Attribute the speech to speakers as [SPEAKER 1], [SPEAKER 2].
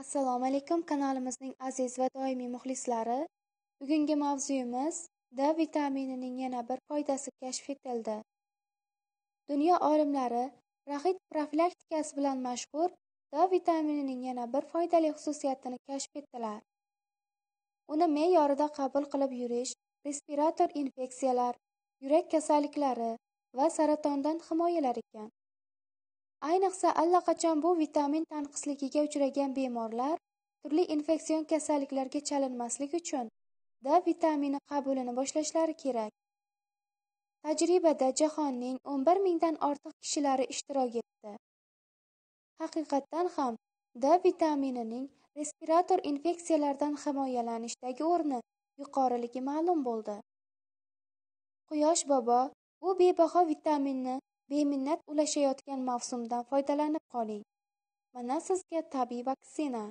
[SPEAKER 1] Assalomu alaykum kanalimizning aziz va doimiy muxlislari. Bugungi mavzuyimiz D vitaminining yana bir foydasi kashf etildi. Dunyo olimlari raxit profilaktikasi bilan mashhur D vitaminining yana bir foydali xususiyatini kashf etdilar. Uni me'yorida qabul qilib yurish respirator infeksiyalar, yurak kasalliklari va saratondan himoyalar ekan. Ayniqsa, allaqachon bu vitamin tanqisligiga uchragan bemorlar turli infeksion kasalliklarga chalinmaslik uchun D vitamini qabulini boshlashlari kerak. Tajribada jahonning 11 mingdan ortiq kishilari ishtirok etdi. Haqiqatdan ham D vitaminining respirator infeksiyalardan himoyalanishdagi o'rni yuqoriligi ma'lum bo'ldi. Quyosh bobo bu bebaho vitaminni Beminnat ulashayotgan mavsumdan foydalanib qoling. Mana sizga tabiiy vaksina!